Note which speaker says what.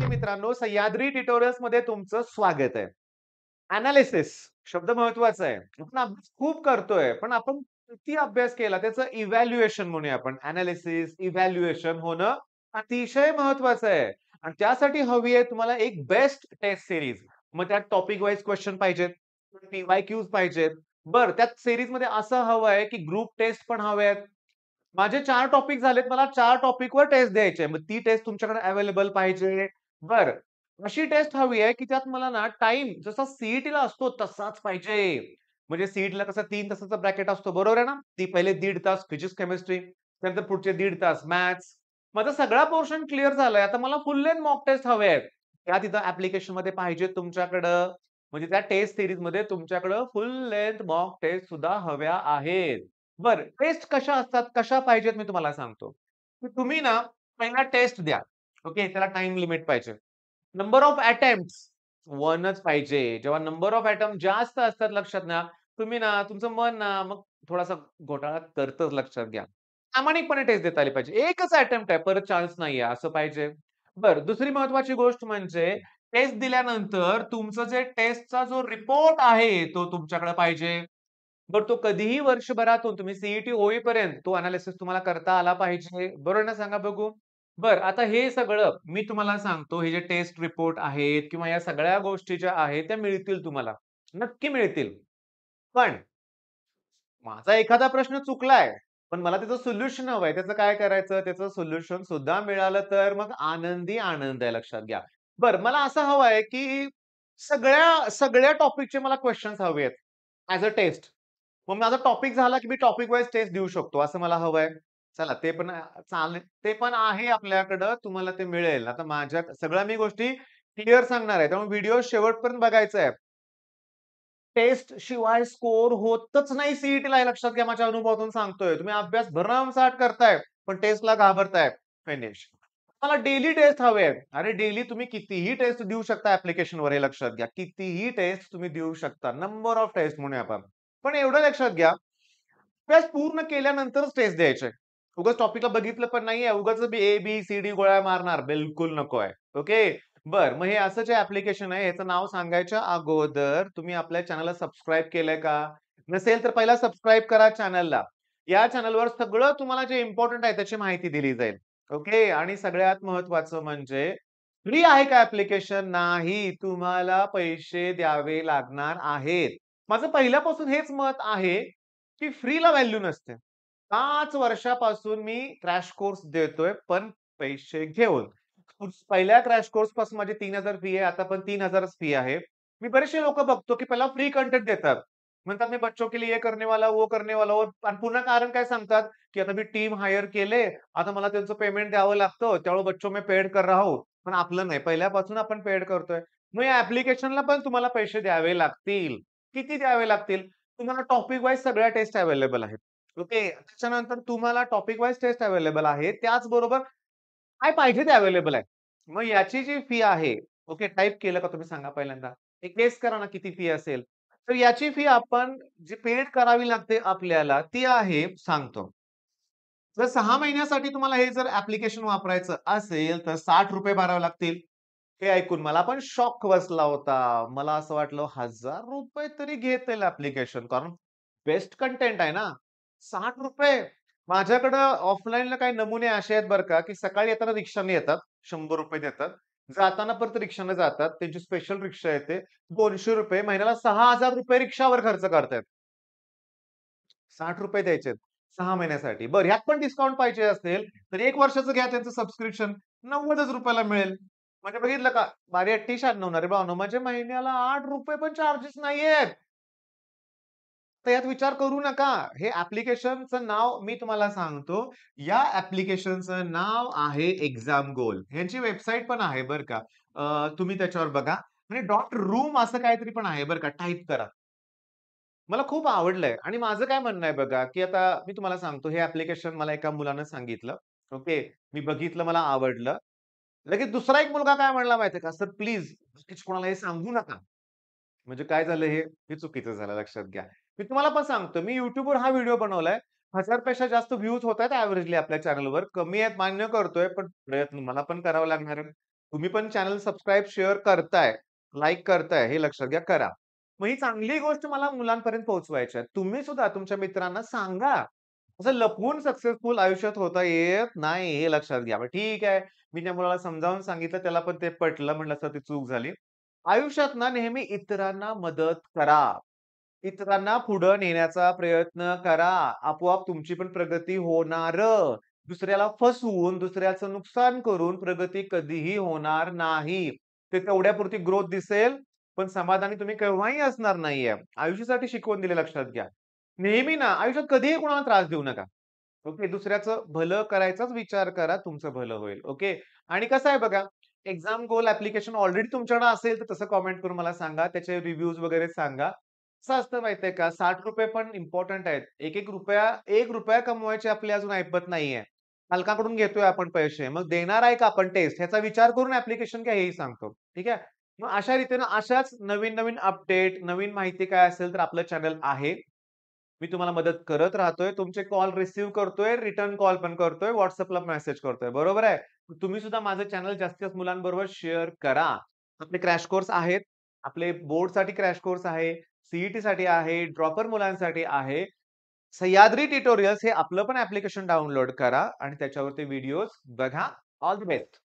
Speaker 1: विद्यार्थी मित्रांनो सह्याद्री ट्युटोरियल्स मध्ये तुमचं स्वागत आहे अनालिसिस शब्द महत्वाचा आहे आपण अभ्यास खूप करतोय पण आपण किती अभ्यास केला त्याचं इव्हॅल्युएशन म्हणूया आपण अनालिसिस इव्हॅल्युएशन होणं अतिशय महत्वाचं आहे आणि त्यासाठी हवी आहे तुम्हाला एक बेस्ट टेस्ट सिरीज मग त्यात टॉपिक वाईज क्वेश्चन पाहिजेत पीवाय क्यूज पाहिजेत बरं त्यात सिरीज मध्ये असं हवं आहे की ग्रुप टेस्ट पण आहेत माझे चार टॉपिक झालेत मला चार टॉपिकवर टेस्ट द्यायचे मग ती टेस्ट तुमच्याकडे अवेलेबल पाहिजे बर अशी टेस्ट हवी आहे की त्यात मला ना टाइम जसा सीईटीला असतो तसाच पाहिजे म्हणजे सीईटीला कसं तीन तासाचा ब्रॅकेट असतो बरोबर आहे ना ती पहिले दीड तास फिजिक्स केमिस्ट्री त्यानंतर पुढचे दीड तास मॅथ्स माझा सगळा पोर्शन क्लिअर झालाय आता मला फुल लेन मॉक टेस्ट हवे आहेत त्या तिथं ऍप्लिकेशन मध्ये पाहिजे तुमच्याकडं म्हणजे त्या टेस्ट सिरीज मध्ये तुमच्याकडं फुल लेंथ मॉक टेस्ट सुद्धा हव्या आहेत बर टेस्ट कशा असतात कशा पाहिजेत मी तुम्हाला सांगतो की तुम्ही ना पहिला टेस्ट द्या ओके त्याला टाइम लिमिट पाहिजे नंबर ऑफ अटेम्प्ट वनच पाहिजे जेव्हा नंबर ऑफ अटेम्प्ट जास्त असतात लक्षात ना तुम्ही ना तुमचं मन ना मग थोडासा घोटाळा करतच लक्षात घ्या प्रामाणिकपणे टेस्ट देता आली पाहिजे एकच अटेम्प्ट आहे परत चान्स नाही आहे असं पाहिजे बरं दुसरी महत्वाची गोष्ट म्हणजे टेस्ट दिल्यानंतर तुमचं जे टेस्टचा जो रिपोर्ट आहे तो तुमच्याकडे पाहिजे बरं तो कधीही वर्षभरातून तुम्ही सीईटी e होईपर्यंत तो अनालिसिस तुम्हाला करता आला पाहिजे बरोबर ना सांगा बघू बर आता हे सगळं मी तुम्हाला सांगतो हे जे टेस्ट रिपोर्ट आहेत किंवा या सगळ्या गोष्टी ज्या आहेत त्या मिळतील तुम्हाला नक्की मिळतील पण माझा एखादा प्रश्न चुकलाय पण मला त्याचं सोल्युशन हवं आहे त्याचं काय करायचं त्याचं सोल्युशन सुद्धा मिळालं तर मग आनंदी आनंद आहे लक्षात घ्या बर मला असं हवं आहे की सगळ्या सगळ्या टॉपिकचे मला क्वेश्चन्स हवे आहेत ऍज अ टेस्ट मग माझा टॉपिक झाला की मी टॉपिक वाईज टेस्ट देऊ शकतो असं मला हवं आहे चला ते पण चाल ते पण आहे आपल्याकडं, तुम्हाला ते मिळेल. आता माझ्या सगळ्या मी गोष्टी क्लिअर सांगणार आहे. त्यामुळे व्हिडिओ शेवटपर्यंत बघायचा आहे. टेस्ट शिवाय स्कोर होतच नाही सीईटीला लक्षात घ्या माझ्या अनुभवातून सांगतोय. तुम्ही अभ्यास भरमसाठ करताय, पण टेस्टला घाबरताय. फिनिश. मला डेली टेस्ट हवे अरे डेली तुम्ही कितीही टेस्ट देऊ शकता ऍप्लिकेशनवर हे लक्षात घ्या. कितीही टेस्ट तुम्ही देऊ शकता. नंबर ऑफ टेस्ट म्हणूया आपण. पण एवढं लक्षात घ्या, अभ्यास पूर्ण केल्यानंतरच टेस्ट द्यायचे. उगाच टॉपिकला बघितलं पण नाहीये उगाच ए बी सी डी गोळ्या मारणार बिलकुल नको आहे ओके बर मग हे असं जे ऍप्लिकेशन आहे याचं नाव सांगायच्या अगोदर तुम्ही आपल्या चॅनलला सबस्क्राईब केलंय का नसेल तर पहिला सबस्क्राईब करा चॅनलला या चॅनलवर सगळं तुम्हाला जे इम्पॉर्टंट आहे त्याची माहिती दिली जाईल ओके आणि सगळ्यात महत्वाचं म्हणजे फ्री आहे का ऍप्लिकेशन नाही तुम्हाला पैसे द्यावे लागणार आहेत माझं पहिल्यापासून हेच मत आहे की फ्रीला व्हॅल्यू नसते पाच वर्षापासून मी क्रॅश कोर्स देतोय पण पैसे घेऊन पहिल्या क्रॅश कोर्स पासून माझी तीन हजार फी आहे आता पण तीन हजारच फी आहे मी बरेचसे लोक बघतो की पहिला फ्री कंटेंट देतात म्हणतात मी बच्चों के लिए करने वाला वो करने वाला वो आणि पुन्हा कारण काय सांगतात की आता मी टीम हायर केले आता मला त्यांचं पेमेंट द्यावं लागतं त्यामुळे बच्चो मी पेड कर राहू पण आपलं नाही पहिल्यापासून आपण पेड करतोय मग या ऍप्लिकेशनला पण तुम्हाला पैसे द्यावे लागतील किती द्यावे लागतील तुम्हाला टॉपिक वाईज सगळ्या टेस्ट अवेलेबल आहेत ओके त्याच्यानंतर तुम्हाला टॉपिक वाईज टेस्ट अवेलेबल आहे त्याचबरोबर काय पाहिजे ते अवेलेबल आहे मग याची जी फी आहे ओके टाईप केलं का तुम्ही सांगा पहिल्यांदा एक केस करा ना किती फी असेल तर याची फी आपण जी पेड करावी लागते आपल्याला ती आहे सांगतो जर सहा महिन्यासाठी तुम्हाला हे जर ऍप्लिकेशन वापरायचं असेल तर साठ रुपये भरावे लागतील हे ऐकून मला पण शॉक बसला होता मला असं वाटलं हजार रुपये तरी घेतील ऍप्लिकेशन कारण बेस्ट कंटेंट आहे ना साठ रुपये माझ्याकडं ला काही नमुने असे आहेत बरं का की सकाळी येताना रिक्षाने येतात शंभर रुपये देतात जाताना परत रिक्षाने जातात त्यांची स्पेशल रिक्षा येते दोनशे रुपये महिन्याला सहा हजार रुपये रिक्षावर खर्च करतात साठ रुपये द्यायचे सहा महिन्यासाठी बरं ह्यात पण डिस्काउंट पाहिजे असेल तर एक वर्षाचं घ्या त्यांचं सबस्क्रिप्शन नव्वदच रुपयाला मिळेल म्हणजे बघितलं का बारी अठ्ठीशे शहाण्णव ना रे म्हणजे महिन्याला आठ रुपये पण चार्जेस नाहीयेत तर यात विचार करू नका हे ऍप्लिकेशनचं नाव मी तुम्हाला सांगतो या ऍप्लिकेशनचं नाव आहे एक्झाम गोल यांची वेबसाईट पण आहे बरं का तुम्ही त्याच्यावर बघा म्हणजे डॉट रूम असं काहीतरी पण आहे बरं का टाईप करा मला खूप आवडलंय आणि माझं काय म्हणणं आहे बघा की आता मी तुम्हाला सांगतो हे ऍप्लिकेशन मला एका मुलानं सांगितलं ओके मी बघितलं मला आवडलं लगेच दुसरा एक मुलगा काय म्हणला माहितीये का सर प्लीज कोणाला हे सांगू नका म्हणजे काय झालं हे चुकीचं झालं लक्षात घ्या मी तुम्हाला पण सांगतो मी युट्यूबवर हा व्हिडिओ बनवलाय हजारपेक्षा जास्त व्ह्यूज होत आहेत ऍव्हरेजली आपल्या चॅनलवर कमी आहेत मान्य करतोय पण प्रयत्न मला पण करावा लागणार तुम्ही पण चॅनल सबस्क्राईब शेअर करताय लाईक करताय हे लक्षात घ्या करा मग ही चांगली गोष्ट मला मुलांपर्यंत पोहोचवायची आहे तुम्ही सुद्धा तुमच्या मित्रांना सांगा असं लपवून सक्सेसफुल आयुष्यात होता येत नाही हे लक्षात घ्या ठीक आहे मी त्या मुलाला समजावून सांगितलं त्याला पण ते पटलं म्हणलं तर ती चूक झाली आयुष्यात ना नेहमी इतरांना मदत करा इतरांना पुढं नेण्याचा प्रयत्न करा आपोआप तुमची पण प्रगती होणार दुसऱ्याला फसवून दुसऱ्याचं नुकसान करून प्रगती कधीही होणार नाही ते तेवढ्यापुरती ग्रोथ दिसेल पण समाधानी तुम्ही केव्हाही असणार नाहीये आयुष्यासाठी शिकवून दिले लक्षात घ्या नेहमी ना आयुष्यात कधीही कोणाला त्रास देऊ नका ओके दुसऱ्याचं भलं करायचाच विचार करा तुमचं भलं होईल ओके आणि कसं आहे बघा एक्झाम गोल ऍप्लिकेशन ऑलरेडी तुमच्याकडे असेल तर तसं कॉमेंट करून मला सांगा त्याचे रिव्ह्यूज वगैरे सांगा असं असतं माहितीये का साठ रुपये पण इम्पॉर्टंट आहेत एक एक रुपया एक रुपया कमवायची आपली अजून ऐपत नाहीये मालकाकडून घेतोय आपण पैसे मग देणार आहे का आपण टेस्ट ह्याचा विचार करून ऍप्लिकेशन काय हेही सांगतो ठीक आहे मग अशा रीतीनं अशाच नवीन नवीन अपडेट नवीन माहिती काय असेल तर आपलं चॅनल आहे मी तुम्हाला मदत करत राहतोय तुमचे कॉल रिसिव्ह करतोय रिटर्न कॉल पण करतोय व्हॉट्सअपला मेसेज करतोय बरोबर आहे तुम्ही सुद्धा माझं चॅनल जास्तीत जास्त मुलांबरोबर शेअर करा आपले क्रॅश कोर्स आहेत आपले बोर्डसाठी क्रॅश कोर्स आहे सीईटी साठी आहे ड्रॉपर मुलांसाठी आहे सह्याद्री ट्युटोरियल्स हे आपलं पण ऍप्लिकेशन डाउनलोड करा आणि त्याच्यावरती व्हिडिओज बघा ऑल द बेस्ट